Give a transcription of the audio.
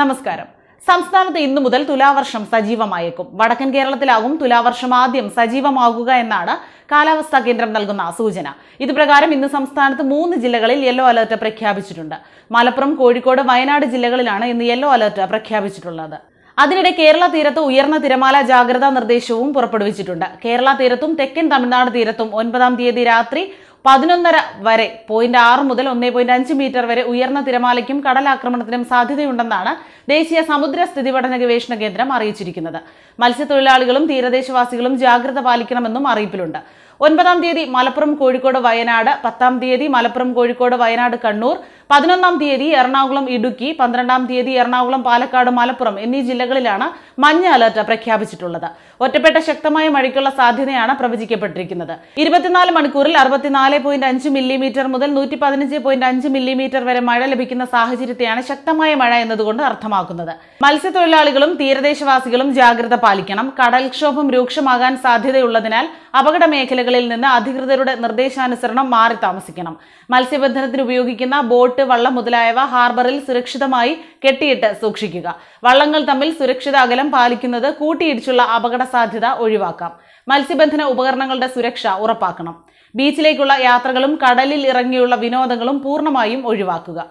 നമസ്കാരം സംസ്ഥാനത്ത് ഇന്നു മുതൽ തുലാവർഷം സജീവമായേക്കും വടക്കൻ കേരളത്തിലാകും തുലാവർഷം ആദ്യം സജീവമാകുക എന്നാണ് കാലാവസ്ഥാ കേന്ദ്രം നൽകുന്ന സൂചന ഇതുപ്രകാരം ഇന്ന് സംസ്ഥാനത്ത് മൂന്ന് ജില്ലകളിൽ യെല്ലോ അലർട്ട് പ്രഖ്യാപിച്ചിട്ടുണ്ട് മലപ്പുറം കോഴിക്കോട് വയനാട് ജില്ലകളിലാണ് ഇന്ന് യെല്ലോ അലർട്ട് പ്രഖ്യാപിച്ചിട്ടുള്ളത് അതിനിടെ കേരള തീരത്ത് ഉയർന്ന തിരമാല ജാഗ്രതാ നിർദ്ദേശവും പുറപ്പെടുവിച്ചിട്ടുണ്ട് കേരള തീരത്തും തെക്കൻ തമിഴ്നാട് തീരത്തും ഒൻപതാം തീയതി രാത്രി പതിനൊന്നര വരെ പോയിന്റ് ആറ് മുതൽ ഒന്നേ പോയിന്റ് അഞ്ച് മീറ്റർ വരെ ഉയർന്ന തിരമാലയ്ക്കും കടലാക്രമണത്തിനും സാധ്യതയുണ്ടെന്നാണ് ദേശീയ സമുദ്ര പഠന ഗവേഷണ കേന്ദ്രം അറിയിച്ചിരിക്കുന്നത് മത്സ്യത്തൊഴിലാളികളും തീരദേശവാസികളും ജാഗ്രത പാലിക്കണമെന്നും അറിയിപ്പിലുണ്ട് ഒൻപതാം തീയതി മലപ്പുറം കോഴിക്കോട് വയനാട് പത്താം തീയതി മലപ്പുറം കോഴിക്കോട് വയനാട് കണ്ണൂർ പതിനൊന്നാം തീയതി എറണാകുളം ഇടുക്കി പന്ത്രണ്ടാം തീയതി എറണാകുളം പാലക്കാട് മലപ്പുറം എന്നീ ജില്ലകളിലാണ് മഞ്ഞ അലർട്ട് പ്രഖ്യാപിച്ചിട്ടുള്ളത് ഒറ്റപ്പെട്ട ശക്തമായ മഴയ്ക്കുള്ള സാധ്യതയാണ് പ്രവചിക്കപ്പെട്ടിരിക്കുന്നത് ഇരുപത്തിനാല് മണിക്കൂറിൽ അറുപത്തിനാല് പോയിന്റ് അഞ്ച് മില്ലിമീറ്റർ മുതൽ നൂറ്റി പതിനഞ്ച് പോയിന്റ് അഞ്ച് മില്ലിമീറ്റർ വരെ മഴ ലഭിക്കുന്ന സാഹചര്യത്തെയാണ് ശക്തമായ മഴ എന്നതുകൊണ്ട് അർത്ഥമാക്കുന്നത് മത്സ്യത്തൊഴിലാളികളും തീരദേശവാസികളും ജാഗ്രത പാലിക്കണം കടൽക്ഷോഭം രൂക്ഷമാകാൻ സാധ്യതയുള്ളതിനാൽ അപകട മേഖലകൾ സ്ഥലങ്ങളിൽ നിന്ന് അധികൃതരുടെ നിർദ്ദേശാനുസരണം മാറി താമസിക്കണം മത്സ്യബന്ധനത്തിന് ഉപയോഗിക്കുന്ന ബോട്ട് വള്ളം മുതലായവ ഹാർബറിൽ സുരക്ഷിതമായി കെട്ടിയിട്ട് സൂക്ഷിക്കുക വള്ളങ്ങൾ തമ്മിൽ സുരക്ഷിത അകലം പാലിക്കുന്നത് കൂട്ടിയിടിച്ചുള്ള അപകട സാധ്യത ഒഴിവാക്കാം മത്സ്യബന്ധന ഉപകരണങ്ങളുടെ സുരക്ഷ ഉറപ്പാക്കണം ബീച്ചിലേക്കുള്ള യാത്രകളും കടലിൽ ഇറങ്ങിയുള്ള വിനോദങ്ങളും പൂർണ്ണമായും ഒഴിവാക്കുക